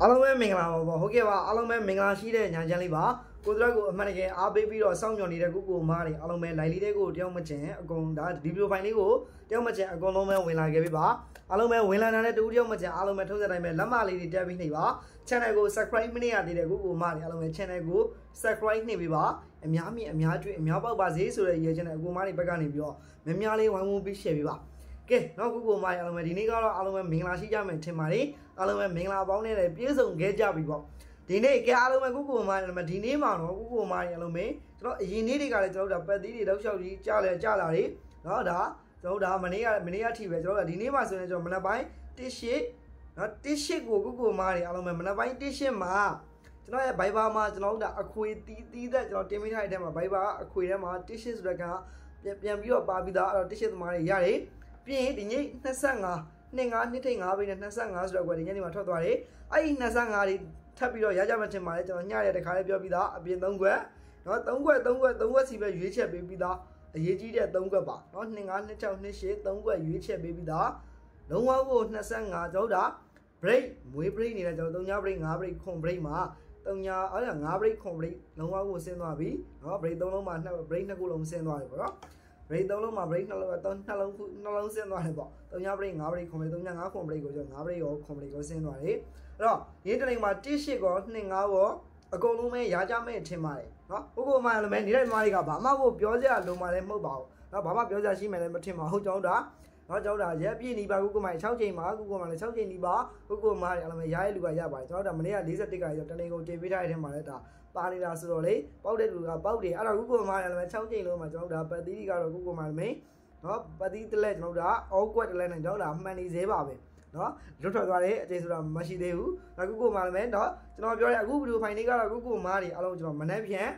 အားလုံးပဲမင်္ဂလာပါပေါ့ဟုတ်ကဲ့ပါအားလုံးပဲမင်္ဂလာရှိတဲ့ညချမ်းလေးပါကိုသရက်ကိုအမှန်တကယ်အားပေးပြီးတော့စောင့်မျှော်နေတဲ့ကုကိုမားတွေအားလုံးပဲ live လေးတွေကိုတယောက်မချင်အကုန်ဒါဒီဗီဒီယိုဖိုင်လေးကိုတယောက်မချင်အကုန်လုံးပဲဝင်လာခဲ့ပြီပါအားလုံးပဲဝင်လာတဲ့တူတယောက်မချင်အားလုံးပဲထုံးစံတိုင်းပဲလက်မလေးတွေတက်ပြီးနေပါ channel ကို subscribe မနေရသေးတဲ့ကုကိုမားတွေအားလုံးပဲ channel ကို subscribe နေပြီပါအများမြင့်အများကျွေးအများပေါက်ပါစေဆိုတဲ့ရည်ရွယ်ချက်နဲ့အကူမားတွေဘက်ကနေပြီးတော့များများလေးဝိုင်းဝန်းပြီး share ပေးပါကဲနောက်ခုပေါ်မှာအားလုံးပဲဒီနေ့ကတော့အားလုံးပဲမင်္ဂလာရှိကြမယ်ထင်ပါတယ်အားလုံးပဲမင်္ဂလာပေါင်းနဲ့လည်းပြည့်စုံခဲ့ကြပြီပေါ့ဒီနေ့ကဲအားလုံးပဲခုခုမှာလည်းဒီနေ့မှာတော့ခုခုမှာအားလုံးပဲကျွန်တော်အရင်နေ့တွေကလည်းကျွန်တော်တို့ပတ်သီးတွေတောက်လျှောက်ကြီးကြားလဲကြားလာတယ်နော်ဒါကျွန်တော်ဒါမနေ့ကမနေ့ကထိပဲကျွန်တော်ဒီနေ့မှာဆိုရင်ကျွန်တော်မနက်ပိုင်းတစ်ရှိနော်တစ်ရှိကိုခုခုမှာအားလုံးပဲမနက်ပိုင်းတစ်ရှိမှာကျွန်တော်ရဲ့ Viber မှာကျွန်တော်တို့ဒါအခွေတီးတီးသက်ကျွန်တော်တင်ပေးထားတဲ့အထဲမှာ Viber အခွေထဲမှာတစ်ရှိဆိုတဲ့ကပြန်ပြန်ပြီးတော့ပါပြီးသားအဲ့တော့တစ်ရှိသမားတွေရတယ်ပြင်းဒီညိ25 25နှစ်ထိတ်5ဘိနဲ့25ဆိုတော့ကွယ်ဒီညနေမှာထွက်သွားတယ်အဲ့ဒီ25လေးထပ်ပြီးတော့ရကြမှထင်ပါတယ်ကျွန်တော်ညရတဲ့ခါလေးပြောပြီးသားအပြင်3ခွက်နော်3ခွက်3ခွက်3ခွက်စီပဲရွေးချက်ပေးပြီးသားအရေးကြီးတဲ့3ခွက်ပါနော်25 26 28 3ခွက်ရွေးချက်ပေးပြီးသားလုံးဝကို25ကျောက်တာ break မွေး break နေတယ်ကျွန်တော်3ည break 5 break ခွန် break မှာ3ညအဲ့ဒါ5 break ခွန် break လုံးဝကိုဆင်းသွားပြီနော် break 3လုံးမှာ2 break 2ခုလုံးဆင်းသွားပြီပေါ့နော် brake သုံးလုံးမှာ brake နှလုံးအသုံးနှလုံးခုနှလုံးဆင်းသွားတယ်ပေါ့သုံးည brake ၅ brake ခွန် brake သုံးည၅ခွန် brake ကိုကျွန်တော်၅ brake ရောခွန် brake ကိုဆင်းသွားတယ်အဲ့တော့ရင်းတလိမ်မှာ1ရှစ်ကော2 9ကောအကုန်လုံးပဲရာကြမဲ့ထင်ပါတယ်နော်ဥက္ကမလည်းမဲနေတဲ့သမားတွေကဘာမှကိုပြောစရာလုံးမလည်းမဟုတ်ပါဘူးနော်ဘာမှပြောစရာရှိမှလည်းမထင်ပါဘူးကျွန်တော်တို့နော်ကျွန်တော်ဒါရက်ပြည့်နေပါကုကမိုင်6ချိန်ပါကုကမိုင်လည်း6ချိန်နေပါကုကမိုင်အလုံးရရဲ့လူကရပါတယ်ကျွန်တော်ဒါမနေ့က41ကရတနေကိုတင်ပေးထားတဲ့ထဲမှာလည်းဒါပါနေတာဆိုတော့လေပောက်တဲ့လူကပောက်တယ်အဲ့တော့ကုကမိုင်အလုံး6ချိန်လုံးမှာကျွန်တော်ဒါပတ်သီးကတော့ကုကမိုင်မင်းနော်ပတ်သီးတလဲကျွန်တော်ဒါအောက်ကွက်တလဲနဲ့ကျွန်တော်ဒါမှန်နေသေးပါပဲနော်လွတ်ထွက်သွားတဲ့အချိန်ဆိုတာမရှိသေးဘူးဒါကုကိုမာလည်းမယ်နော်ကျွန်တော်ပြောရဲအခုဗီဒီယိုဖိုင်လေးကတော့ကုကိုမာတွေအားလုံးကျွန်တော်မနှက်ပြန်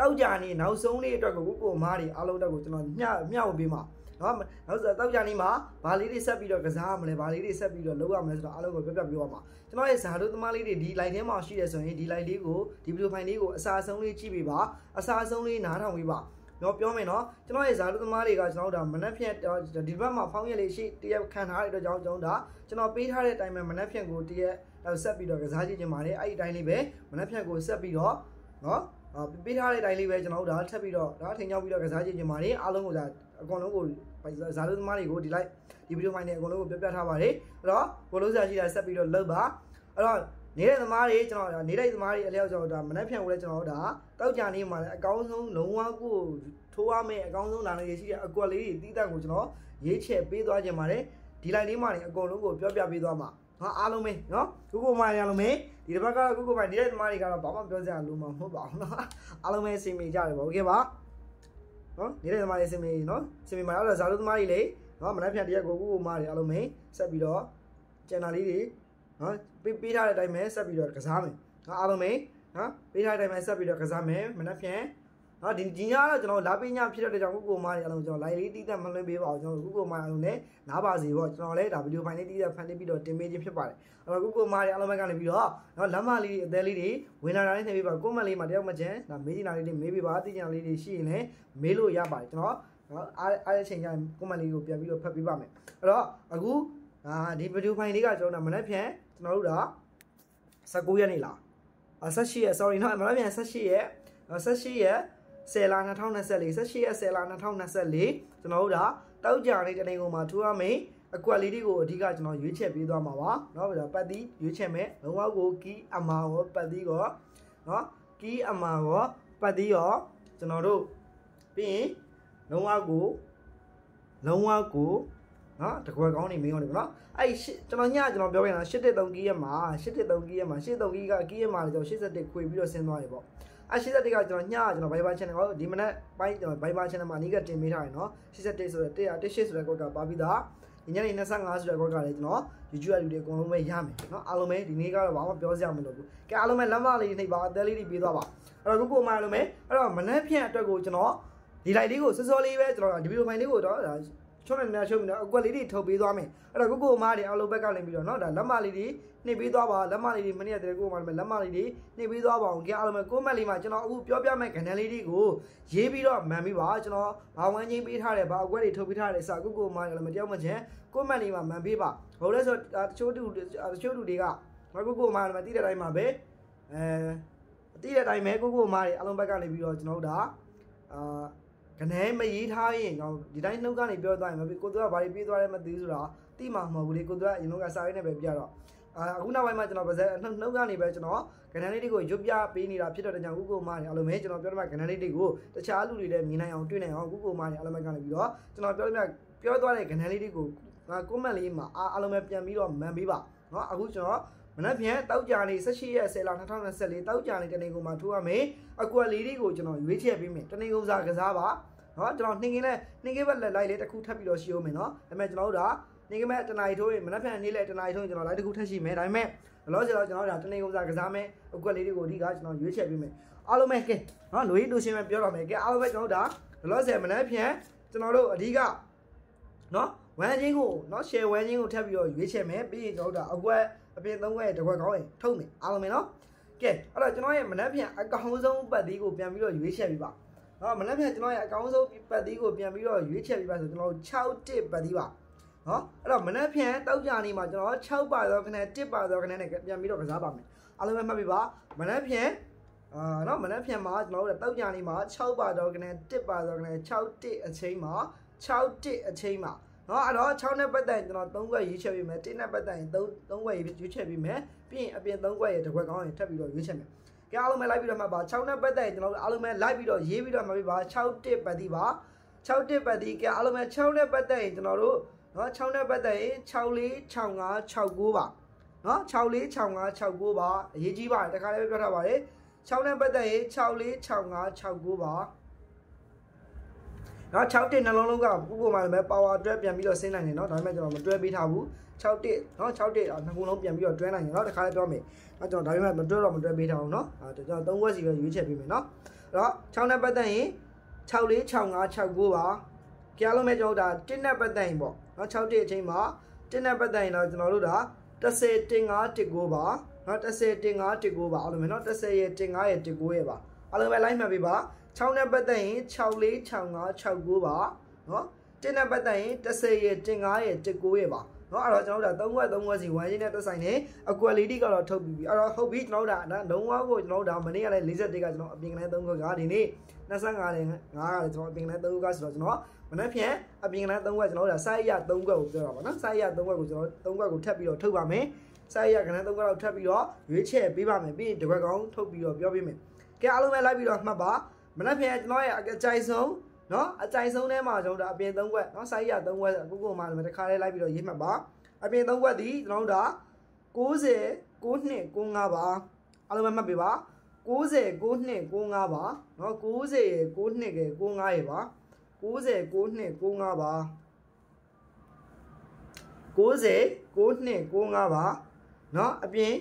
တောက်ကြနေနောက်ဆုံးနေ့အတွက်ကိုကုကိုမာတွေအားလုံးတော့ကိုကျွန်တော်ညှမျှဝေပေးမှာနော်နောက်ဆိုတောက်ကြနေမှာဘာလေးတွေဆက်ပြီးတော့ကစားရမလဲဘာလေးတွေဆက်ပြီးတော့လုပ်ရမလဲဆိုတော့အားလုံးကိုပြောပြပြောရမှာကျွန်တော်ရဲ့ဇာတို့သမားလေးတွေဒီ line ထဲမှာရှိတယ်ဆိုရင်ဒီ line လေးကိုဒီ video file လေးကိုအစာဆုံးလေးကြည့်ပေးပါအစာဆုံးလေးနားထောင်ပေးပါတော့ပြောမယ်နော်ကျွန်တော်ရဲ့ဇာလူသမားတွေကကျွန်တော်တို့ဒါမနှက်ဖြန်ဒီဘက်မှာဖောင်းရက်လေးရှိတရက်ခံထားတဲ့အတွက်ကြောင့်ကျွန်တော်ဒါကျွန်တော်ပေးထားတဲ့အတိုင်းပဲမနှက်ဖြန်ကိုတရက်ဆက်ပြီးတော့ကစားကြည့်ကြပါတယ်အဲ့ဒီအတိုင်းလေးပဲမနှက်ဖြန်ကိုဆက်ပြီးတော့နော်ပေးထားတဲ့အတိုင်းလေးပဲကျွန်တော်တို့ဒါထပ်ပြီးတော့ဒါထင်ကြောက်ပြီးတော့ကစားချင်ချင်ပါတယ်အားလုံးကိုဒါအကုန်လုံးကိုဇာတ်လုံးသမားတွေကိုဒီလိုက်ဒီဗီဒီယိုမိုင်းနဲ့အကုန်လုံးကိုပြောပြထားပါတယ်အဲ့တော့ကိုလို့ဆရာရှိတာဆက်ပြီးတော့လုပ်ပါအဲ့တော့နေတဲ့သမားတွေကျွန်တော်နေတဲ့သမားတွေအလျောက်ကျွန်တော်ဒါမနှက်ဖြန်ကိုလည်းကျွန်တော်တို့ဒါတောက်ကြနေမှာလည်းအကောင်းဆုံးလုံးဝကိုထိုးရမယ့်အကောင်းဆုံးနာနေရရှိတဲ့အကွက်လေးတွေတီးတန့်ကိုကျွန်တော်ရေးချဲ့ပေးသွားခြင်းပါတယ်ဒီလိုက်လေးမှနေအကုန်လုံးကိုပြောပြပေးသွားမှာနော်အားလုံးပဲနော်ခုခုမှရအောင်လုံးပဲဒီတစ်ပတ်ကတော့ကိုကိုပိုင်းနေတဲ့သမားတွေကတော့ဘာမှပြောစရာလိုမှာမဟုတ်ပါဘူးเนาะအားလုံးပဲအစီအမီကြတယ်ပါโอเคပါနော်နေတဲ့သမားတွေအစီအမီเนาะအစီအမီမှာတော့ဇာတုသမားတွေလေနော်မနက်ဖြန်တရက်ကိုကိုကိုမတွေအားလုံးပဲဆက်ပြီးတော့ကျန်တာလေးတွေနော်ပေးပေးထားတဲ့အတိုင်းပဲဆက်ပြီးတော့ကစားမယ်နော်အားလုံးပဲနော်ပေးထားတဲ့အတိုင်းပဲဆက်ပြီးတော့ကစားမယ်မနက်ဖြန်နော်ဒီဒီညကတော့ကျွန်တော်လာပေးညဖြစ်တဲ့ကြောင့်ကုကိုမားတွေအားလုံးကျွန်တော် live လေးတီးတက်မလွှင့်ပေးပါအောင်ကျွန်တော်ကုကိုမားအားလုံးလည်းနားပါစေပေါ့ကျွန်တော်လည်းဒါဗီဒီယိုဖိုင်လေးတီးတက်ဖန်တီးပြီးတော့တင်ပေးခြင်းဖြစ်ပါတယ်အဲ့တော့ကုကိုမားတွေအားလုံးဘက်ကနေပြီးတော့နော်လက်မလေးတွေအသေးလေးတွေဝင်လာတာလေးနေပေးပါ comment လေးမှာတယောက်မချင်ဒါမေးချင်တာလေးတွေမေးပေးပါသိချင်တာလေးတွေရှိရင်လည်းမေးလို့ရပါတယ်ကျွန်တော်နော်အားအားအချိန်ကျရင် comment လေးကိုပြန်ပြီးတော့ဖတ်ပေးပါမယ်အဲ့တော့အခုအာဒီဗီဒီယိုဖိုင်လေးကကျွန်တော်မနေ့ဖြန်ကျွန်တော်တို့ဒါ19ရက်နေ့လား18ရက် sorry နော်မနေ့ဖြန်18ရက်18ရက်10လ2024 18ရက်10လ2024ကျွန်တော်တို့ဒါတောက်ကြတဲ့တနေကုန်မှာထူရမယ်အကွက်လေးတွေကိုအဓိကကျွန်တော်ရွေးချက်ပေးသွားမှာပါเนาะပြီးတော့ပတ်သီးရွေးချက်မယ်လုံးဝကိုကီးအမာရောပတ်သီးရောเนาะကီးအမာရောပတ်သီးရောကျွန်တော်တို့ပြီးရင်လုံးဝကိုလုံးဝကိုနော်တကွယ်ကောင်းနေမင်းကောင်းနေပေါ့နော်အဲ့ကျွန်တော်ညကျွန်တော်ပြောပြနေတာ83ကီးရမှာ83ကီးရမှာ83ကီးကကီးရမှာလေကျွန်တော်81ခွေပြီးတော့ဆင်းသွားတယ်ပေါ့အဲ81ကကျွန်တော်ညကျွန်တော် Viber channel ကိုဒီမနက်ပိုင်းကျွန်တော် Viber channel မှာအနည်းကတင်ပေးထားတယ်နော်81ဆိုတဲ့118ဆိုတဲ့ code ကပါပြီးသားညနေ25ဆိုတဲ့ code ကလည်းကျွန်တော် YouTube အလူတွေအကုန်လုံးပဲရမယ်နော်အားလုံးပဲဒီနေ့ကတော့ဘာမှပြောစရာမလိုဘူးကဲအားလုံးပဲလမ်းမလေးနှိပ်ပါအသေးလေးတွေပေးသွားပါအဲ့တော့ခုကိုမှအားလုံးပဲအဲ့တော့မနက်ဖြန်အတွက်ကိုကျွန်တော်ဒီ live လေးကိုစောစောလေးပဲကျွန်တော်ဒီ video file လေးကိုတော့ချုံးနေတာရှုံးနေတာအကွက်လေးတွေထုတ်ပေးသွားမယ်အဲ့တော့ကိုကိုအမားတွေအောက်လုံးဘက်ကလည်းပြီးတော့နော်ဒါလက်မလေးတွေနှိပ်ပေးသွားပါလက်မလေးတွေမနေ့ကတည်းကကိုအမားတွေလက်မလေးတွေနှိပ်ပေးသွားပါအောင်ခင်ဗျာအားလုံးပဲကိုမက်လေးမှာကျွန်တော်အခုပြောပြမယ့်ကဏ္ဍလေးတွေကိုရေးပြီးတော့မှန်ပြီးပါကျွန်တော်ဘာဝမ်းချင်းပေးထားတယ်ဘာအကွက်တွေထုတ်ပေးထားတယ်စကိုကိုအမားတွေလည်းမတယောက်မချင်ကိုမက်လေးမှာမှန်ပေးပါဟုတ်လဲဆိုတော့တချို့တူတချို့တူတွေကကိုကိုအမားတွေမသိတဲ့အတိုင်းမှာပဲအဲအတိတဲ့အတိုင်းပဲကိုကိုအမားတွေအားလုံးဘက်ကနေပြီးတော့ကျွန်တော်တို့ဒါအာကနေမရေးထားရင်ကောင်ဒီတိုင်းနှုတ်ကနေပြောသွားရင်မပြီးကိုသူကဘာတွေပြေးသွားလဲမသိဆိုတာတိမှမဟုတ်ဘူးလေကိုသူကအရင်ကစာရင်းနဲ့ပဲပြတော့အခုနောက်ပိုင်းမှာကျွန်တော်ပါဇက်နှုတ်နှုတ်ကနေပဲကျွန်တော်ကဏ္ဍလေးတွေကိုရွတ်ပြပေးနေတာဖြစ်တော့တကြောင်ကုကုမာနေအလိုမဲကျွန်တော်ပြောတော့မှကဏ္ဍလေးတွေကိုတခြားလူတွေလည်းမြင်နိုင်အောင်တွေ့နိုင်အောင်ကုကုမာနေအလိုမဲကနေပြီးတော့ကျွန်တော်ပြောတော့မှပြောသွားတဲ့ကဏ္ဍလေးတွေကို comment လေးမှာအားအလိုမဲပြန်ပြီးတော့မှန်ပေးပါเนาะအခုကျွန်တော်မနက်ဖြန်တောက်ကြနေ18ရက်10လ2024တောက်ကြနေတနေကုန်မှာထိုးရမယ်အကွက်လေးတွေကိုကျွန်တော်ရွေးချယ်ပေးမယ်တနေကုန်စားကစားပါနော်ကျွန်တော်နှင်ခင်းနဲ့နှင်ခင်းဘက်လက်လိုက်လေးတစ်ခုထပ်ပြီးတော့ရှိအောင်မယ်နော်ဒါပေမဲ့ကျွန်တော်တို့ကနေကမဲ့တနာရီထိုးရင်မနက်ဖြန်နေ့လဲတနာရီထိုးရင်ကျွန်တော် live တစ်ခုထက်ရှိမယ်ဒါပေမဲ့ဘလို့ဆိုတော့ကျွန်တော်ဒါတနေကုန်စားကစားမယ်အကွက်လေးတွေကိုအဓိကကျွန်တော်ရွေးချယ်ပေးမယ်အားလုံးပဲကဲနော်လူကြီးလူရှင်ပဲပြောတော့မယ်ကဲအားလုံးပဲကျွန်တော်ဒါဘလို့ဆိုမနက်ဖြန်ကျွန်တော်တို့အဓိကနော်ဝမ်းချင်းကိုနော် share ဝမ်းချင်းကိုထပ်ပြီးတော့ရွေးချယ်မယ်ပြီးရင်ကျွန်တော်ဒါအကွက်အပြင်သုံးခွဲတခွက်ကောင်းရင်ထုတ်မယ်အားလုံးပဲနော်ကဲအဲ့တော့ကျွန်တော်ရဲ့မနက်ဖြန်အကောင်ဆုံးပတ်သီးကိုပြန်ပြီးတော့ရွေးချယ်ပြီးပါနော်မနက်ဖြန်ကျွန်တော်ရဲ့အကောင်ဆုံးပတ်သီးကိုပြန်ပြီးတော့ရွေးချယ်ပြီးပါဆိုကျွန်တော်6တစ်ပတ်သီးပါနော်အဲ့တော့မနက်ဖြန်တောက်ကြနေမှာကျွန်တော်6ပါသောခနဲ့1ပါသောခနဲ့နဲ့ပြန်ပြီးတော့ကစားပါမယ်အားလုံးပဲမှတ်ပြီးပါမနက်ဖြန်အာနော်မနက်ဖြန်မှာကျွန်တော်တို့တောက်ကြနေမှာ6ပါသောခနဲ့1ပါသောခနဲ့6တစ်အချိန်မှာ6တစ်အချိန်မှာနော်အဲ့တော့6နဲ့ပတ်သက်ရင်ကျွန်တော်3ခွက်ရွေးချယ်ပြီးမယ်1နဲ့ပတ်သက်ရင်3 3ခွက်ရွေးချယ်ပြီးမယ်ပြီးရင်အပြင်3ခွက်ရဲ့တစ်ခွက်ကောင်းရင်ထပ်ပြီးတော့ရွေးချယ်မယ်ကဲအားလုံးပဲလိုက်ပြီးတော့မှတ်ပါ6နဲ့ပတ်သက်ရင်ကျွန်တော်တို့အားလုံးပဲလိုက်ပြီးတော့ရေးပြီးတော့မှတ်ပြီးပါ6တစ်ပတ်တိပါ6တစ်ပတ်တိကဲအားလုံးပဲ6နဲ့ပတ်သက်ရင်ကျွန်တော်တို့နော်6နဲ့ပတ်သက်ရင်64 65 69ပါနော်64 65 69ပါအရေးကြီးပါတယ်တခါလေးပဲပြောထားပါတယ်6နဲ့ပတ်သက်ရင်64 65 69ပါနော်6တစ်နှလုံးလုံးကပုပ္ပမှာလည်းပါဝါတွဲပြန်ပြီးတော့ဆင်းနိုင်တယ်နော်ဒါပေမဲ့ကျွန်တော်မတွဲပေးထားဘူး6တစ်နော်6တစ်နှစ်ခုလုံးပြန်ပြီးတော့တွဲနိုင်တယ်နော်တခါလည်းပြောမယ်နော်ကျွန်တော်ဒါပေမဲ့မတွဲတော့မတွဲပေးထားအောင်နော်အဲကျွန်တော်3ခွက်စီပဲရွေးချက်ပေးမယ်နော်အဲ့တော့6နဲ့ပတ်သက်ရင်646569ပါကြားလို့မဲ့ကျွန်တော်ဒါ1နဲ့ပတ်သက်ရင်ပေါ့နော်6တစ်အချိန်မှာ1နဲ့ပတ်သက်ရင်တော့ကျွန်တော်တို့ဒါ30 1519ပါနော်30 1519ပါအဲ့လိုမျိုးနော်30ရဲ့15ရဲ့19ရဲ့ပါအဲ့လိုပဲလိုက်မှတ်ပေးပါ6နဲ့ပတ်သက်ရင်6 4 6 5 6 9ပါနော်1နဲ့ပတ်သက်ရင်10ရဲ့15ရဲ့19ရဲ့ပါနော်အဲ့တော့ကျွန်တော်တို့ဒါ3ခွက်3ခွက်စီဝိုင်းရင်းနဲ့တက်ဆိုင်နေအကွက်လေးတိကတော့ထုတ်ပြီးပြီအဲ့တော့ဟုတ်ပြီကျွန်တော်တို့ဒါလုံးဝကိုကျွန်တော်တို့ဒါမနေ့ကလည်း41ကကျွန်တော်အပြင်ကလည်း3ခွက်ကဒီနေ့25နဲ့5ကလည်းကျွန်တော်အပြင်ကလည်း3ခွက်ကဆိုတော့ကျွန်တော်မနေ့ဖြန်အပြင်ကလည်း3ခွက်ကျွန်တော်တို့ဒါစိုက်ရ3ခွက်ကိုပြောတာပါနော်စိုက်ရ3ခွက်ကိုကျွန်တော်3ခွက်ကိုထပ်ပြီးတော့ထုတ်ပါမယ်စိုက်ရကလည်း3ခွက်တော့ထပ်ပြီးတော့ရွေးချယ်ပေးပါမယ်ပြီးရင်တစ်ခွက်ကောင်းထုတ်ပြီးတော့ပြောပေးမယ်ကဲအားလုံးပဲလိုက်ပြီးတော့မှတ်ပါမလက်ဖျံကျွန်တော်ရဲ့အကြိုက်ဆုံးနော်အကြိုက်ဆုံးထဲမှာကျွန်တော်တို့အပြင်၃ခွက်နော်စာရေးရ၃ခွက်အခုကိုမှလည်းတခါလေးလိုက်ပြီးတော့ရေးမှတ်ပါအပြင်၃ခွက်ဒီကျွန်တော်တို့90 92 95ပါအားလုံးမှတ်ပေးပါ90 92 95ပါနော်90ရေ92ရေ95ရေပါ90 92 95ပါ90 92 95ပါနော်အပြင်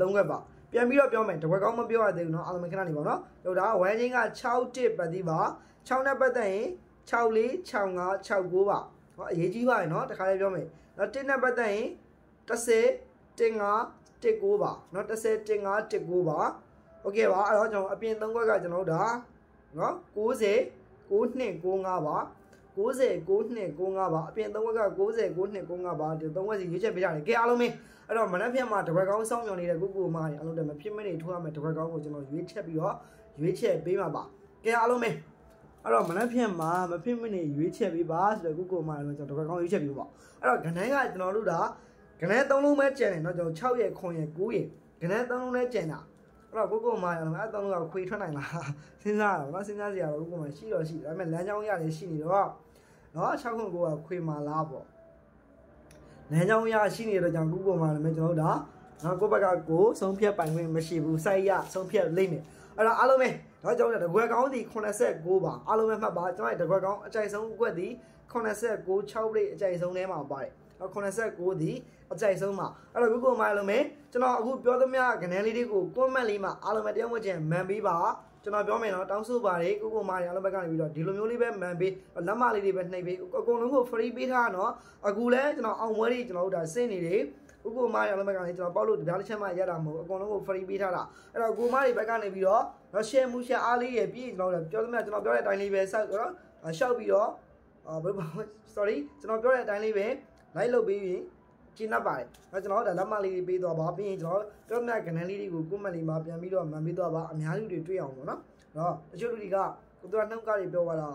ဒါ၃ခွက်ပါပြန်ပြီးတော့ပြောမယ်တကွက်ကောင်းမပြောရသေးဘူးเนาะအားလုံးခဏနေပါတော့ဟုတ်တာဝမ်းချင်းက6တစ်ပတ်သီးပါ6နဲ့ပတ်သက်ရင်64 65 69ပါဟောအရေးကြီးပါရယ်เนาะတခါလေးပြောမယ်နော်1နဲ့ပတ်သက်ရင်10 15 19ပါเนาะ10 15 19ပါโอเคပါအဲ့တော့ကျွန်တော်အပြင်၃ခွက်ကကျွန်တော်တို့ဒါเนาะ90 92 95ပါ90 92 95ပါအပြင်သုံးဝက်က90 92 95ပါဒီသုံးဝက်စီရွေးချက်ပေးကြတယ်ကဲအားလုံးပဲအဲ့တော့မနက်ဖြန်မှာတပွဲကောင်းစောင့်မျှော်နေတဲ့ကိုကိုမားအားလုံးတက်မဖြစ်မနေထိုးရမယ်တပွဲကောင်းကိုကျွန်တော်ရွေးချက်ပြီးတော့ရွေးချက်ပေးမှာပါကဲအားလုံးပဲအဲ့တော့မနက်ဖြန်မှာ မဖြစ်မနေရွေးချက်ပေးပါဆိုတော့ကိုကိုမားအားလုံးကျွန်တော်တပွဲကောင်းရွေးချက်ပြီးပေါ့အဲ့တော့ခဏန်းကကျွန်တော်တို့ဒါခဏန်း၃လုံးပဲကျန်တယ်เนาะကျွန်တော်6ရက်9ရက်9ရက်ခဏန်း၃လုံးလဲကျန်တာတော့ကိုကိုမာရအောင်အဲ့တုံးကခွေထွက်နိုင်လားစဉ်းစားရအောင်နော်စဉ်းစားစရာတော့ကိုကိုမာရှိတော့ရှိဒါပေမဲ့လမ်းကြောင်းရလည်းရှိနေတော့နော်6ခုကိုကခွေမာလားပေါ့လမ်းကြောင်းရရှိနေတော့ကြောင့်ကိုကိုမာလည်းမကျွန်တော်တို့ဒါနော်ကိုဘက်ကကိုဆုံးဖြတ်ပိုင်ခွင့်မရှိဘူးစိုက်ရဆုံးဖြတ်လိမ့်မယ်အဲ့တော့အားလုံးပဲတော့ကျွန်တော်တကွက်ကောင်းဒီ89ပါအားလုံးပဲမှတ်ပါကျွန်တော်တကွက်ကောင်းအကြိုက်ဆုံးကွက်ဒီ89 6ပြည့်အကြိုက်ဆုံးထဲမှာပါတယ်နော်89ဒီအကြိုက်ဆုံးပါအဲ့တော့ Google မှာလုံးမယ်ကျွန်တော်အခုပြောသမျှကဏ္ဍလေးတွေကို comment လေးမှာအားလုံးပဲတရားဝင်ချင်မှန်ပေးပါကျွန်တော်ပြောမယ်နော်တောင်းဆိုပါတယ်ကိုကိုမာရီအလုံးဘက်ကနေပြီးတော့ဒီလိုမျိုးလေးပဲမှန်ပေးလက်မလေးတွေပဲနှိပ်ပေးအကုန်လုံးကို free ပေးထားနော်အခုလဲကျွန်တော်အောင်ပွဲတွေကျွန်တော်တို့ဒါစင့်နေတယ်ဥက္ကမရအောင်ဘက်ကနေကျွန်တော်ပေါက်လို့တရားတစ်ချက်မှရတာမဟုတ်အကုန်လုံးကို free ပေးထားတာအဲ့တော့ကိုမတွေဘက်ကနေပြီးတော့နော် share မှု share အားလေးရပြီးကျွန်တော်တို့ပြောသမျှကျွန်တော်ပြောတဲ့အတိုင်းလေးပဲဆောက်တော့ရှောက်ပြီးတော့အာဘယ်လို sorry ကျွန်တော်ပြောတဲ့အတိုင်းလေးပဲလိုက်လုပ်ပေးရင်ကျင်းတတ်ပါတယ်။ဒါကျွန်တော်တို့ဒါလက်မလေးပေးသွားပါပြီးရင်ကျွန်တော်တို့တွက်မြကဏ္ဍလေးတွေကိုကိုမန်လေးမှာပြန်ပြီးတော့မှန်ပေးသွားပါအများကြီးတွေတွေ့အောင်ပေါ့နော်။အဲ့တော့တချို့လူတွေကကိုသူကနှုတ်ကတွေပြောသွားတာ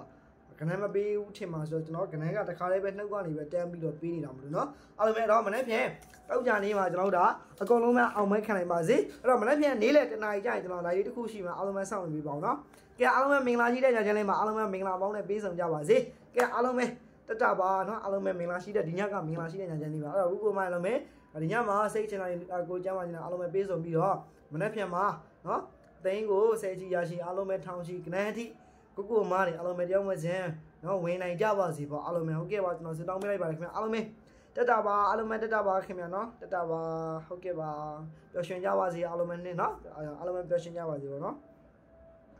ကဏ္ဍမပေးဘူးထင်ပါဆိုတော့ကျွန်တော်ကဏ္ဍကတခါလေးပဲနှုတ်ကနေပဲတန်းပြီးတော့ပေးနေတာမလို့နော်။အဲ့လိုမဲ့တော့မနေ့ဖြန်တောက်ကြနေမှာကျွန်တော်တို့ဒါအကုန်လုံးမအောင်မဲခံနိုင်ပါစေ။အဲ့တော့မနေ့ဖြန်နေ့လယ်တနားရီကျရင်ကျွန်တော်ဒါလေးတစ်ခုရှိမှာအားလုံးပဲစောင့်နေပြီးပါအောင်နော်။ကဲအားလုံးပဲမင်္ဂလာကြီးတဲ့ညချမ်းလေးမှာအားလုံးပဲမင်္ဂလာပေါင်းနဲ့ပေးဆောင်ကြပါစေ။ကဲအားလုံးပဲတက်တာပါနော်အားလုံးပဲမင်္ဂလာရှိတဲ့ဒီညကမင်္ဂလာရှိတဲ့ညချမ်းလေးပါအဲ့တော့ဥပမာလုံးပဲဒီညမှာစိတ်ချင်တာကိုကြမ်းပါနေတာအားလုံးပဲပြေဆုံးပြီးတော့မနေ့ပြန်မှာနော်သိန်းကိုဆယ်ချီရရှိအားလုံးပဲထောင်ချီကနန်းအထိကိုကိုမားတွေအားလုံးပဲတယောက်မစင်းနော်ဝင်နိုင်ကြပါစေပေါ့အားလုံးပဲဟုတ်ကဲ့ပါကျွန်တော်စတောင်းပေးလိုက်ပါတယ်ခင်ဗျအားလုံးပဲတက်တာပါအားလုံးပဲတက်တာပါခင်ဗျာနော်တက်တာပါဟုတ်ကဲ့ပါပျော်ရွှင်ကြပါစေအားလုံးပဲနဲ့နော်အားလုံးပဲပျော်ရွှင်ကြပါစေပေါ့နော်